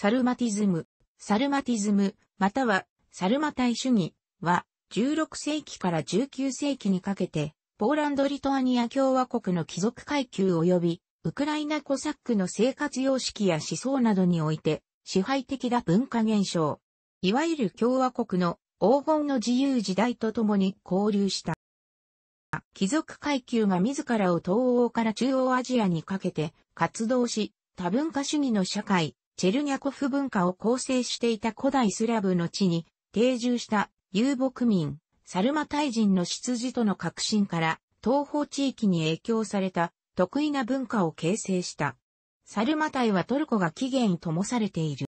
サルマティズム、サルマティズム、またはサルマタイ主義は、16世紀から19世紀にかけて、ポーランド・リトアニア共和国の貴族階級及び、ウクライナコサックの生活様式や思想などにおいて、支配的な文化現象。いわゆる共和国の黄金の自由時代とともに交流した。貴族階級が自らを東欧から中央アジアにかけて活動し、多文化主義の社会、チェルニャコフ文化を構成していた古代スラブの地に定住した遊牧民、サルマタイ人の出自との革新から東方地域に影響された得意な文化を形成した。サルマタイはトルコが起源ともされている。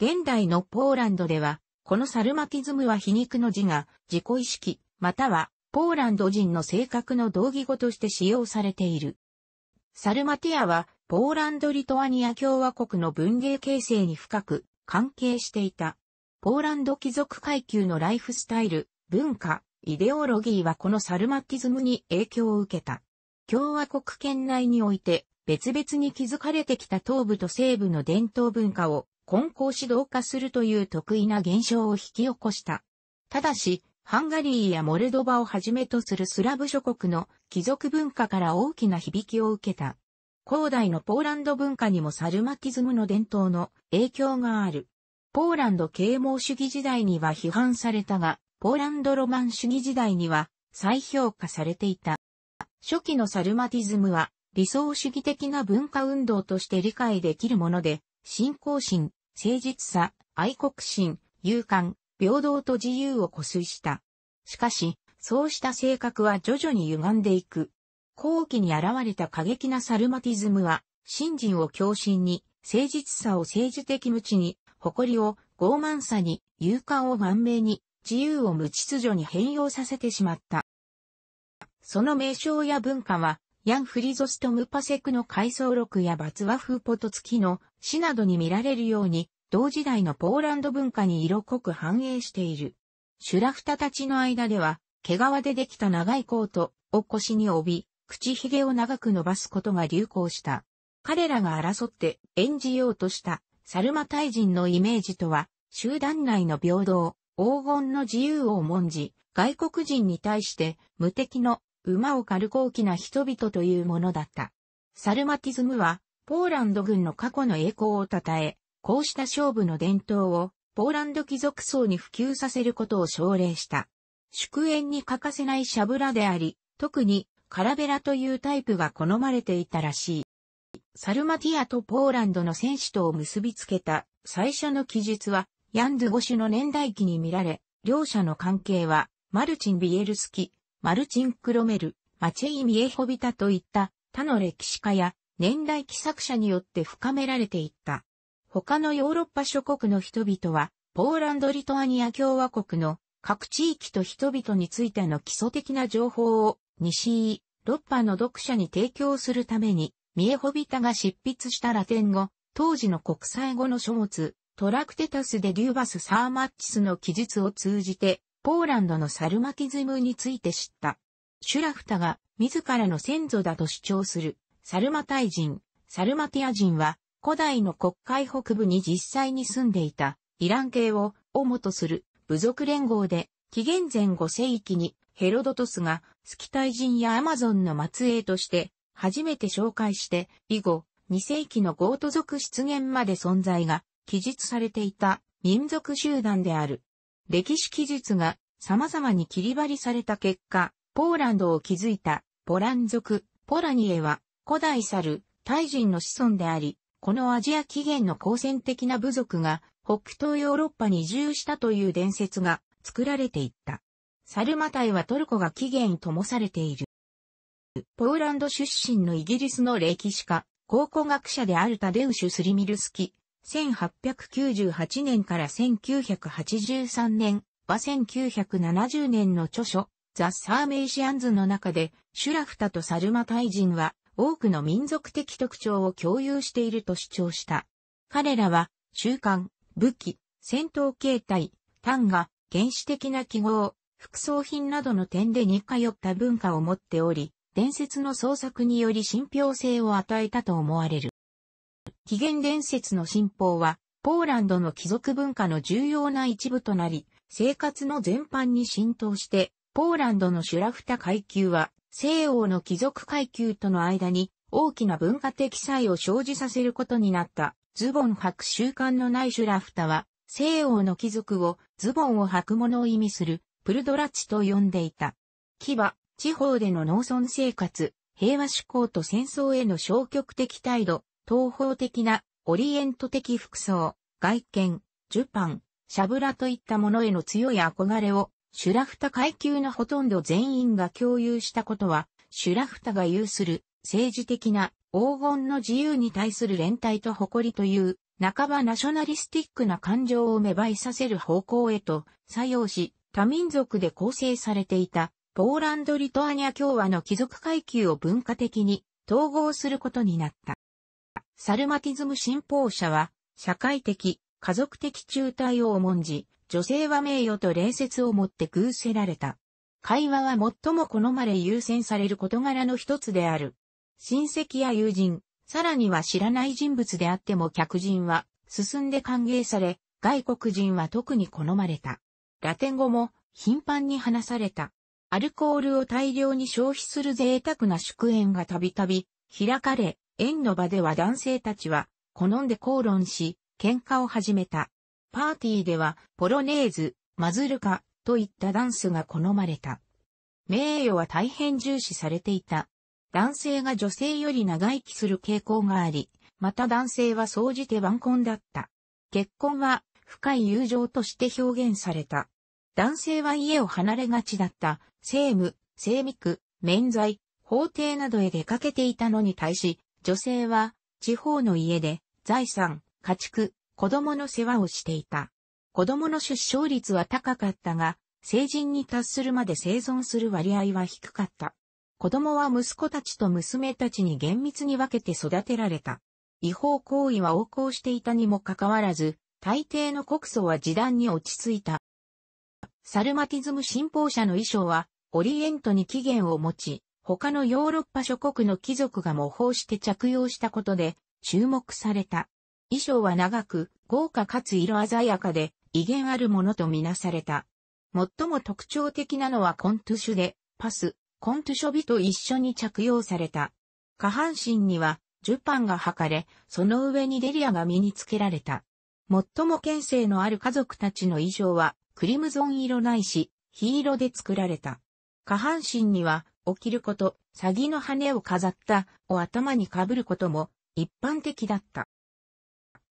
現代のポーランドでは、このサルマティズムは皮肉の字が自己意識、またはポーランド人の性格の同義語として使用されている。サルマティアは、ポーランド・リトアニア共和国の文芸形成に深く関係していた。ポーランド貴族階級のライフスタイル、文化、イデオロギーはこのサルマティズムに影響を受けた。共和国圏内において別々に築かれてきた東部と西部の伝統文化を根高指導化するという得意な現象を引き起こした。ただし、ハンガリーやモルドバをはじめとするスラブ諸国の貴族文化から大きな響きを受けた。広大のポーランド文化にもサルマキズムの伝統の影響がある。ポーランド啓蒙主義時代には批判されたが、ポーランドロマン主義時代には再評価されていた。初期のサルマティズムは理想主義的な文化運動として理解できるもので、信仰心、誠実さ、愛国心、勇敢、平等と自由を固遂した。しかし、そうした性格は徐々に歪んでいく。後期に現れた過激なサルマティズムは、信心を共振に、誠実さを政治的無知に、誇りを傲慢さに、勇敢を満明に、自由を無秩序に変容させてしまった。その名称や文化は、ヤン・フリゾストム・パセクの回想録やバツワフポトツキの詩などに見られるように同時代のポーランド文化に色濃く反映している。シュラフタたちの間では、毛皮でできた長いコートを腰に帯び、口ひげを長く伸ばすことが流行した。彼らが争って演じようとしたサルマ大人のイメージとは、集団内の平等、黄金の自由を重んじ、外国人に対して無敵の馬を軽く大きな人々というものだった。サルマティズムは、ポーランド軍の過去の栄光を称え、こうした勝負の伝統をポーランド貴族層に普及させることを奨励した。祝宴に欠かせないシャブラであり、特にカラベラというタイプが好まれていたらしい。サルマティアとポーランドの戦士とを結びつけた最初の記述は、ヤンドゥゴシュの年代記に見られ、両者の関係は、マルチン・ビエルスキ、マルチン・クロメル、マチェイ・ミエホビタといった他の歴史家や年代記作者によって深められていった。他のヨーロッパ諸国の人々は、ポーランド・リトアニア共和国の各地域と人々についての基礎的な情報を西イロッパの読者に提供するために、ミエホビタが執筆したラテン語、当時の国際語の書物、トラクテタス・デ・デューバス・サーマッチスの記述を通じて、ポーランドのサルマキズムについて知った。シュラフタが自らの先祖だと主張するサルマタイ人、サルマティア人は古代の国会北部に実際に住んでいたイラン系を主とする部族連合で、紀元前5世紀にヘロドトスがスキタイ人やアマゾンの末裔として初めて紹介して以後2世紀のゴート族出現まで存在が記述されていた民族集団である。歴史記述が様々に切り張りされた結果、ポーランドを築いたポラン族、ポラニエは古代猿、タイ人の子孫であり、このアジア起源の好戦的な部族が北東ヨーロッパに移住したという伝説が作られていった。サルマタイはトルコが起源ともされている。ポーランド出身のイギリスの歴史家、考古学者であるタデウシュ・スリミルスキ、1898年から1983年は1970年の著書、ザ・サーメイシアンズの中で、シュラフタとサルマタイ人は多くの民族的特徴を共有していると主張した。彼らは、習慣、武器、戦闘形態、単が原始的な記号、服装品などの点で似通った文化を持っており、伝説の創作により信憑性を与えたと思われる。紀元伝説の信奉は、ポーランドの貴族文化の重要な一部となり、生活の全般に浸透して、ポーランドのシュラフタ階級は西欧の貴族階級との間に大きな文化的差異を生じさせることになったズボン履く習慣のないシュラフタは西欧の貴族をズボンを履く者を意味するプルドラチと呼んでいた。牙、地方での農村生活、平和志向と戦争への消極的態度、東方的なオリエント的服装、外見、ジュパン、シャブラといったものへの強い憧れをシュラフタ階級のほとんど全員が共有したことは、シュラフタが有する政治的な黄金の自由に対する連帯と誇りという半ばナショナリスティックな感情を芽生えさせる方向へと作用し、多民族で構成されていたポーランド・リトアニア共和の貴族階級を文化的に統合することになった。サルマティズム信奉者は、社会的、家族的中退を重んじ、女性は名誉と礼節をもって偶せられた。会話は最も好まれ優先される事柄の一つである。親戚や友人、さらには知らない人物であっても客人は進んで歓迎され、外国人は特に好まれた。ラテン語も頻繁に話された。アルコールを大量に消費する贅沢な祝宴がたびたび開かれ、縁の場では男性たちは好んで口論し、喧嘩を始めた。パーティーでは、ポロネーズ、マズルカ、といったダンスが好まれた。名誉は大変重視されていた。男性が女性より長生きする傾向があり、また男性は総じて晩婚だった。結婚は深い友情として表現された。男性は家を離れがちだった、政務、政務区、免罪、法廷などへ出かけていたのに対し、女性は地方の家で財産、家畜、子供の世話をしていた。子供の出生率は高かったが、成人に達するまで生存する割合は低かった。子供は息子たちと娘たちに厳密に分けて育てられた。違法行為は横行していたにもかかわらず、大抵の告訴は時短に落ち着いた。サルマティズム信奉者の衣装は、オリエントに起源を持ち、他のヨーロッパ諸国の貴族が模倣して着用したことで、注目された。衣装は長く、豪華かつ色鮮やかで、威厳あるものとみなされた。最も特徴的なのはコントゥシュで、パス、コントゥショビと一緒に着用された。下半身には、ジュパンが履かれ、その上にデリアが身につけられた。最も牽制のある家族たちの衣装は、クリムゾン色ないし、黄色で作られた。下半身には、起きること、サギの羽を飾った、を頭に被ることも、一般的だった。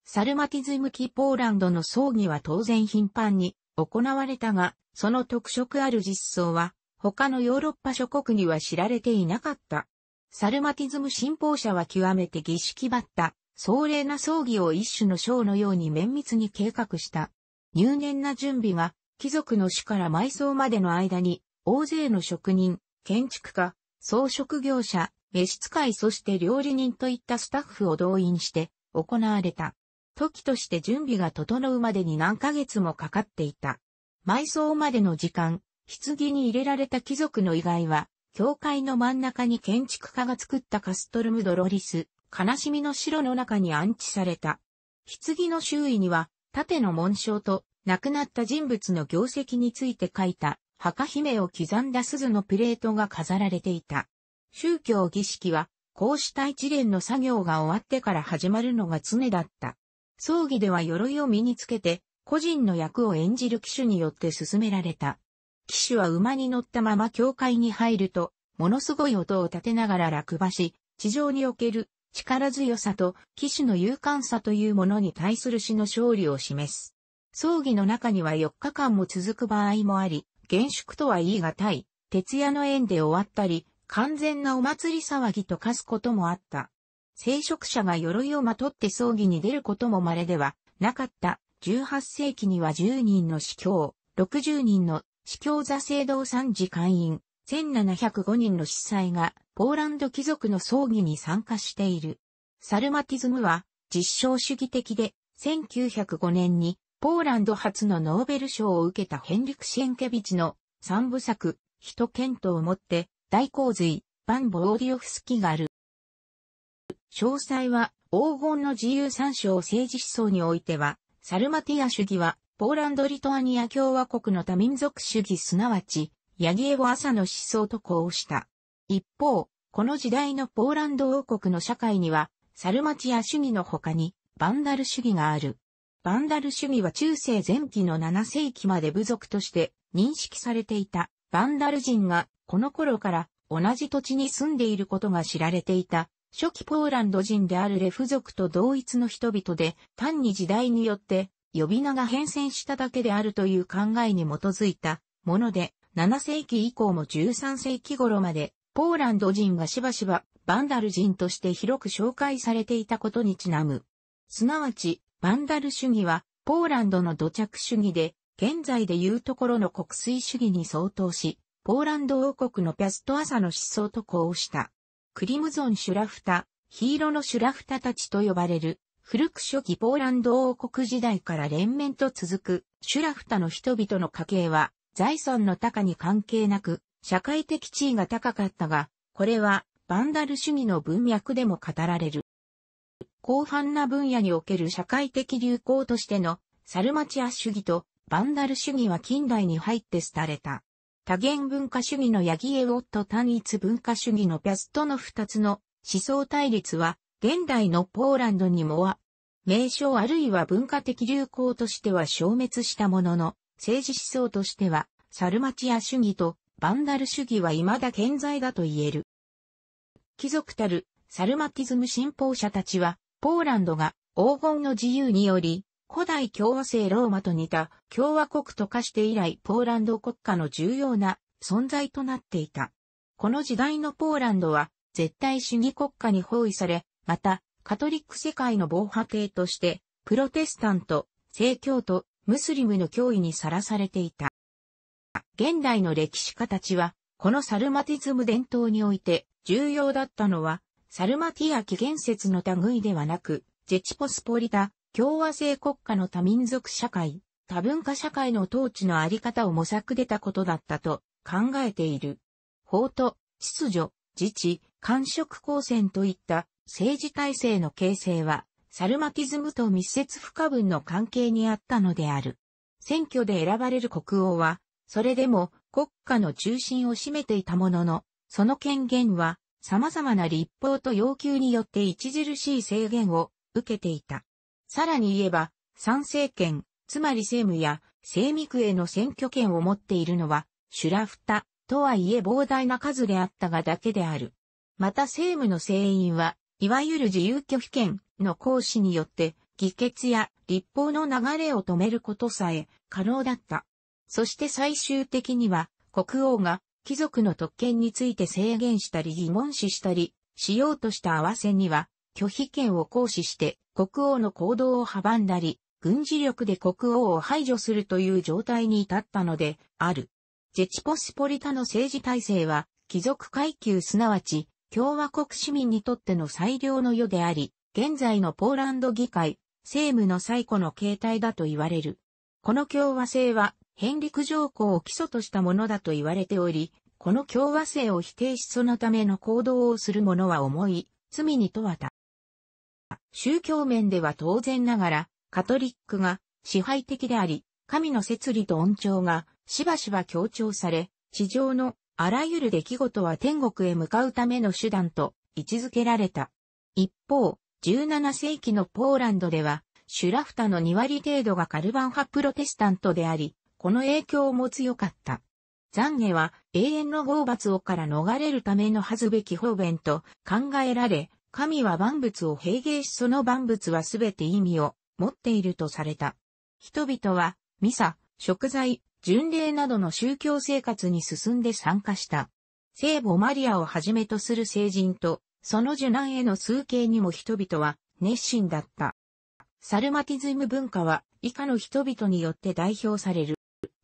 サルマティズム期ポーランドの葬儀は当然頻繁に行われたが、その特色ある実装は、他のヨーロッパ諸国には知られていなかった。サルマティズム信奉者は極めて儀式ばった、壮麗な葬儀を一種の章のように綿密に計画した。入念な準備が、貴族の死から埋葬までの間に、大勢の職人、建築家、装飾業者、召使いそして料理人といったスタッフを動員して行われた。時として準備が整うまでに何ヶ月もかかっていた。埋葬までの時間、棺に入れられた貴族の遺骸は、教会の真ん中に建築家が作ったカストルム・ドロリス、悲しみの城の中に安置された。棺の周囲には、盾の紋章と、亡くなった人物の業績について書いた、墓姫を刻んだ鈴のプレートが飾られていた。宗教儀式は、こうした一連の作業が終わってから始まるのが常だった。葬儀では鎧を身につけて、個人の役を演じる騎手によって進められた。騎手は馬に乗ったまま教会に入ると、ものすごい音を立てながら落馬し、地上における力強さと騎手の勇敢さというものに対する死の勝利を示す。葬儀の中には4日間も続く場合もあり、厳粛とは言い難い、徹夜の縁で終わったり、完全なお祭り騒ぎと化すこともあった。聖職者が鎧をまとって葬儀に出ることも稀ではなかった。18世紀には10人の司教、60人の司教座聖堂参事会員、1705人の司祭がポーランド貴族の葬儀に参加している。サルマティズムは実証主義的で1905年にポーランド初のノーベル賞を受けたヘンリク・シェンケビチの三部作、人剣とをもって大洪水、バン・ボーディオフスキガル、詳細は、黄金の自由参照政治思想においては、サルマティア主義は、ポーランド・リトアニア共和国の多民族主義すなわち、ヤギエゴ朝の思想と呼した。一方、この時代のポーランド王国の社会には、サルマティア主義の他に、バンダル主義がある。バンダル主義は中世前期の7世紀まで部族として認識されていた。バンダル人が、この頃から同じ土地に住んでいることが知られていた初期ポーランド人であるレフ族と同一の人々で、単に時代によって呼び名が変遷しただけであるという考えに基づいたもので、7世紀以降も13世紀頃まで、ポーランド人がしばしばバンダル人として広く紹介されていたことにちなむ。すなわち、バンダル主義は、ポーランドの土着主義で、現在でいうところの国粋主義に相当し、ポーランド王国のピャスト朝の思想と呼応した。クリムゾンシュラフタ、ヒーロのシュラフタたちと呼ばれる、古く初期ポーランド王国時代から連綿と続く、シュラフタの人々の家系は、財産の高に関係なく、社会的地位が高かったが、これは、バンダル主義の文脈でも語られる。広範な分野における社会的流行としての、サルマチア主義と、バンダル主義は近代に入って廃れた。多元文化主義のヤギエウォット単一文化主義のピャストの二つの思想対立は、現代のポーランドにもは、名称あるいは文化的流行としては消滅したものの、政治思想としては、サルマチア主義とバンダル主義は未だ健在だと言える。貴族たるサルマティズム信奉者たちは、ポーランドが黄金の自由により、古代共和制ローマと似た共和国と化して以来ポーランド国家の重要な存在となっていた。この時代のポーランドは絶対主義国家に包囲され、またカトリック世界の防波堤としてプロテスタント、正教徒、ムスリムの脅威にさらされていた。現代の歴史家たちは、このサルマティズム伝統において重要だったのは、サルマティア紀元節の類ではなく、ジェチポスポリタ、共和制国家の多民族社会、多文化社会の統治のあり方を模索出たことだったと考えている。法と、秩序、自治、官職公選といった政治体制の形成は、サルマティズムと密接不可分の関係にあったのである。選挙で選ばれる国王は、それでも国家の中心を占めていたものの、その権限は様々な立法と要求によって著しい制限を受けていた。さらに言えば、参政権、つまり政務や政務区への選挙権を持っているのは、シュラフタ、とはいえ膨大な数であったがだけである。また政務の成員は、いわゆる自由拒否権の行使によって、議決や立法の流れを止めることさえ可能だった。そして最終的には、国王が貴族の特権について制限したり疑問視したり、しようとした合わせには、拒否権を行使して国王の行動を阻んだり、軍事力で国王を排除するという状態に至ったのである。ジェチポスポリタの政治体制は、貴族階級すなわち、共和国市民にとっての最良の世であり、現在のポーランド議会、政務の最古の形態だと言われる。この共和制は、ヘンリク条項を基礎としたものだと言われており、この共和制を否定しそのための行動をする者は重い、罪に問わた。宗教面では当然ながら、カトリックが支配的であり、神の摂理と恩寵がしばしば強調され、地上のあらゆる出来事は天国へ向かうための手段と位置づけられた。一方、17世紀のポーランドでは、シュラフタの2割程度がカルバン派プロテスタントであり、この影響も強かった。懺悔は永遠の拷罰をから逃れるためのはずべき方便と考えられ、神は万物を平芸しその万物はすべて意味を持っているとされた。人々は、ミサ、食材、巡礼などの宗教生活に進んで参加した。聖母マリアをはじめとする聖人と、その受難への数形にも人々は熱心だった。サルマティズム文化は以下の人々によって代表される。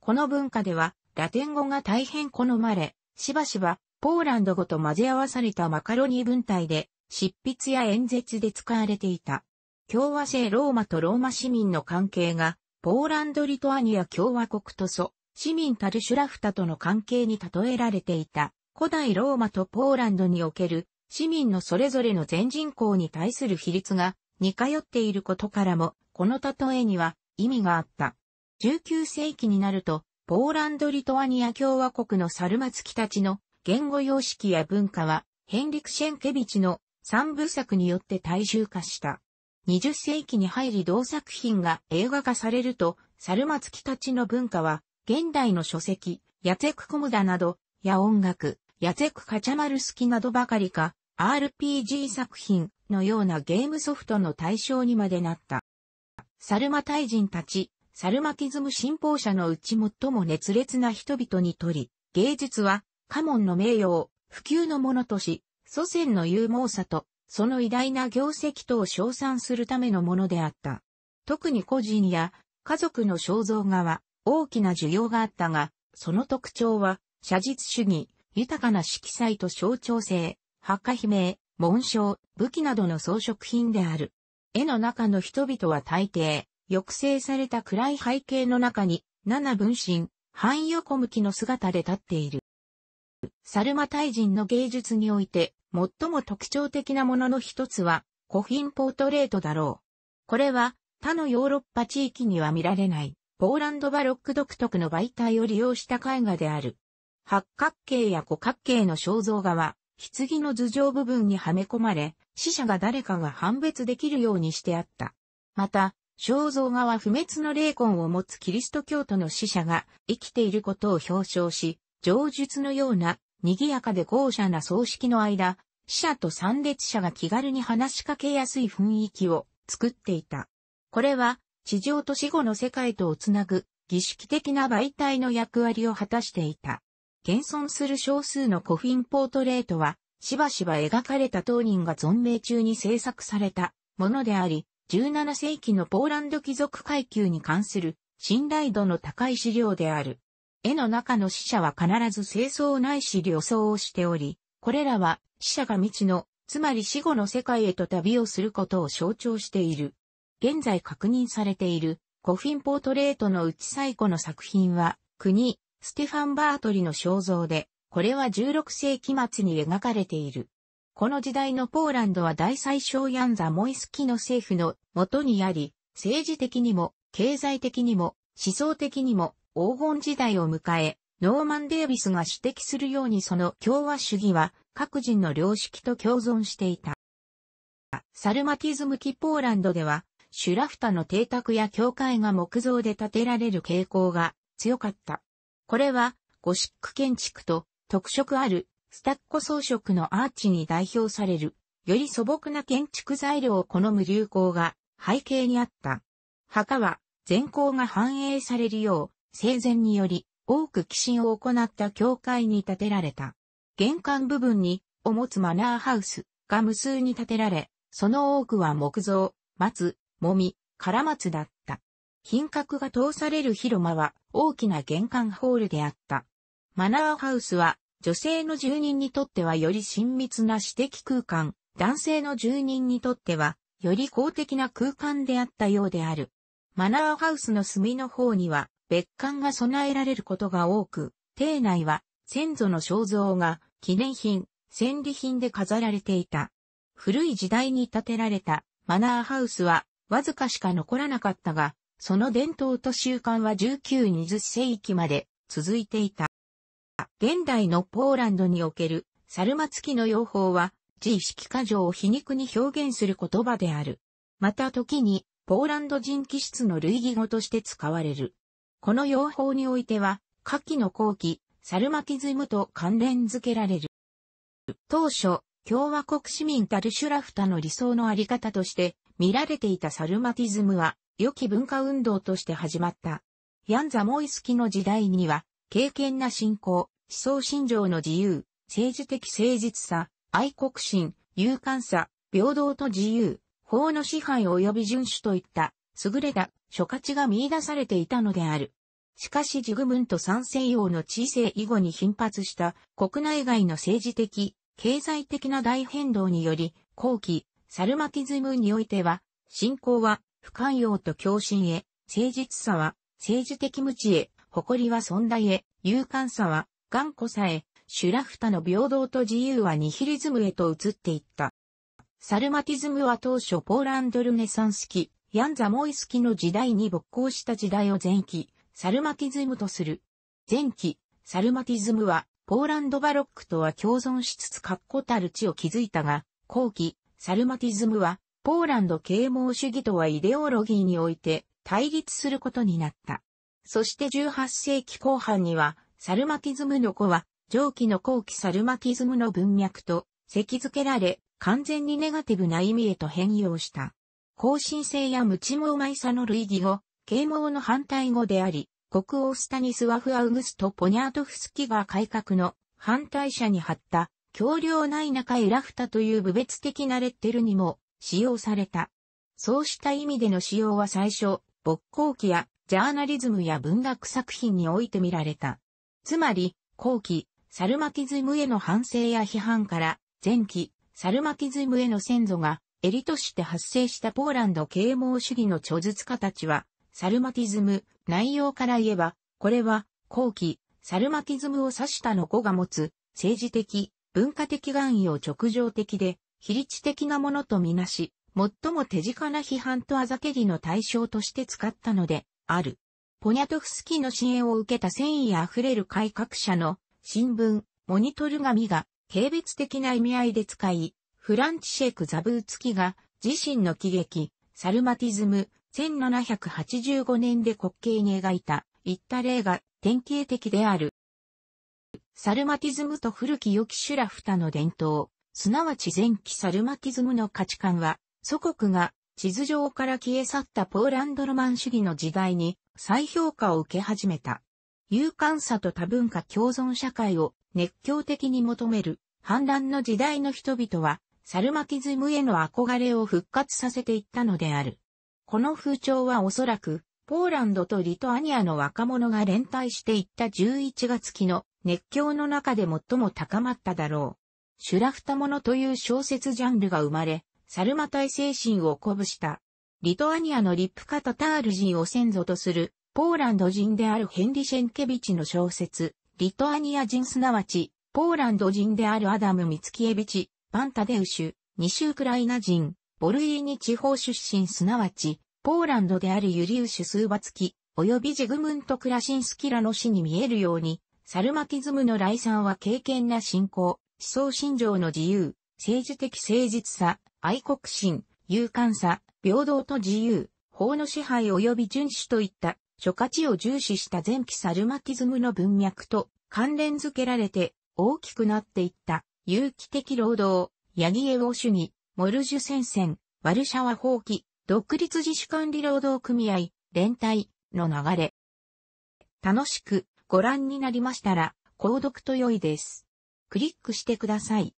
この文化ではラテン語が大変好まれ、しばしばポーランド語と混ぜ合わされたマカロニ文体で執筆や演説で使われていた。共和制ローマとローマ市民の関係が、ポーランド・リトアニア共和国とソ、市民タルシュラフタとの関係に例えられていた。古代ローマとポーランドにおける市民のそれぞれの全人口に対する比率が似通っていることからも、この例えには意味があった。19世紀になると、ポーランド・リトアニア共和国のサルマツキたちの言語様式や文化は、ヘンリク・シェンケビチの三部作によって大衆化した。20世紀に入り同作品が映画化されると、サルマツキたちの文化は、現代の書籍、ヤツェクコムダなど、や音楽、ヤツェクカチャマルスキなどばかりか、RPG 作品のようなゲームソフトの対象にまでなった。サルマ大人たち、サルマキズム信奉者のうち最も熱烈な人々にとり、芸術は、カモンの名誉を普及のものとし、祖先の勇猛さと、その偉大な業績等を称賛するためのものであった。特に個人や家族の肖像画は大きな需要があったが、その特徴は、写実主義、豊かな色彩と象徴性、墓碑鳴、紋章、武器などの装飾品である。絵の中の人々は大抵、抑制された暗い背景の中に、七分身、半横向きの姿で立っている。サルマタイ人の芸術において、最も特徴的なものの一つは、古品ポートレートだろう。これは、他のヨーロッパ地域には見られない、ポーランドバロック独特の媒体を利用した絵画である。八角形や五角形の肖像画は、棺の頭上部分にはめ込まれ、死者が誰かが判別できるようにしてあった。また、肖像画は不滅の霊魂を持つキリスト教徒の死者が生きていることを表彰し、上述のような、賑やかで豪奢な葬式の間、死者と参列者が気軽に話しかけやすい雰囲気を作っていた。これは、地上と死後の世界とをつなぐ、儀式的な媒体の役割を果たしていた。現存する少数の古墳ポートレートは、しばしば描かれた当人が存命中に制作されたものであり、17世紀のポーランド貴族階級に関する信頼度の高い資料である。絵の中の死者は必ず清掃ないし旅装をしており、これらは死者が未知の、つまり死後の世界へと旅をすることを象徴している。現在確認されているコフィンポートレートのうち最古の作品は、国、ステファン・バートリの肖像で、これは16世紀末に描かれている。この時代のポーランドは大最小ヤンザ・モイスキの政府の元にあり、政治的にも、経済的にも、思想的にも、黄金時代を迎え、ノーマン・デービスが指摘するようにその共和主義は各人の良識と共存していた。サルマティズム期ポーランドでは、シュラフタの邸宅や教会が木造で建てられる傾向が強かった。これは、ゴシック建築と特色あるスタッコ装飾のアーチに代表される、より素朴な建築材料を好む流行が背景にあった。墓は、全校が反映されるよう、生前により、多く寄進を行った教会に建てられた。玄関部分に、を持つマナーハウスが無数に建てられ、その多くは木造、松、もみ、唐松だった。品格が通される広間は大きな玄関ホールであった。マナーハウスは女性の住人にとってはより親密な私的空間、男性の住人にとってはより公的な空間であったようである。マナーハウスの隅の方には別館が備えられることが多く、邸内は先祖の肖像が記念品、戦利品で飾られていた。古い時代に建てられたマナーハウスはわずかしか残らなかったが、その伝統と習慣は1920世紀まで続いていた。現代のポーランドにおけるサルマツキの用法は、自意識過剰を皮肉に表現する言葉である。また時に、ポーランド人気質の類義語として使われる。この用法においては、下記の後期、サルマキズムと関連付けられる。当初、共和国市民タルシュラフタの理想のあり方として見られていたサルマティズムは、良き文化運動として始まった。ヤンザ・モイスキの時代には、敬虔な信仰、思想信条の自由、政治的誠実さ、愛国心、勇敢さ、平等と自由、法の支配及び遵守といった、優れた諸価値が見出されていたのである。しかしジグムント三世王の知性以後に頻発した国内外の政治的、経済的な大変動により、後期、サルマティズムにおいては、信仰は不寛容と共振へ、誠実さは政治的無知へ、誇りは存在へ、勇敢さは頑固さへ、シュラフタの平等と自由はニヒリズムへと移っていった。サルマティズムは当初ポーランドルネサンス期、ヤン・ザモイスキの時代に勃興した時代を前期、サルマティズムとする。前期、サルマティズムは、ポーランドバロックとは共存しつつ確固たる地を築いたが、後期、サルマティズムは、ポーランド啓蒙主義とはイデオロギーにおいて、対立することになった。そして18世紀後半には、サルマティズムの子は、上記の後期サルマティズムの文脈と、席付けられ、完全にネガティブな意味へと変容した。更新性やムチもウマイの類義語、啓蒙の反対語であり、国王スタニスワフ・アウグスト・ポニャートフスキが改革の反対者に貼った、橋梁ない中エラフタという部別的なレッテルにも使用された。そうした意味での使用は最初、勃興期やジャーナリズムや文学作品において見られた。つまり、後期、サルマキズムへの反省や批判から、前期、サルマキズムへの先祖がエリとして発生したポーランド啓蒙主義の著述家たちは、サルマティズム、内容から言えば、これは、後期、サルマティズムを指したの子が持つ、政治的、文化的含意を直情的で、非立的なものとみなし、最も手近な批判とあざけりの対象として使ったので、ある。ポニャトフスキの支援を受けた繊維あふれる改革者の新聞、モニトル紙が軽蔑的な意味合いで使い、フランチシェク・ザブーツキが自身の喜劇、サルマティズム、1785年で滑稽に描いた、いった例が典型的である。サルマティズムと古き良きシュラフタの伝統、すなわち前期サルマティズムの価値観は、祖国が地図上から消え去ったポーランドロマン主義の時代に再評価を受け始めた。勇敢さと多文化共存社会を熱狂的に求める反乱の時代の人々はサルマキズムへの憧れを復活させていったのである。この風潮はおそらく、ポーランドとリトアニアの若者が連帯していった11月期の熱狂の中で最も高まっただろう。シュラフタモノという小説ジャンルが生まれ、サルマ体精神を鼓舞した。リトアニアのリップカタタール人を先祖とする、ポーランド人であるヘンリシェンケビチの小説、リトアニア人すなわち、ポーランド人であるアダム・ミツキエビチ、パンタデウシュ、西ウクライナ人、ボルイーニ地方出身すなわち、ポーランドであるユリウシュ・スーバツキ、及びジグムント・クラシンスキラの死に見えるように、サルマキズムの来賛は敬虔な信仰、思想信条の自由、政治的誠実さ、愛国心、勇敢さ、平等と自由、法の支配及び遵守といった諸価値を重視した前期サルマキズムの文脈と関連づけられて大きくなっていった。有機的労働、ヤギエウォ主義、モルジュ戦線、ワルシャワ放棄、独立自主管理労働組合、連帯の流れ。楽しくご覧になりましたら、購読と良いです。クリックしてください。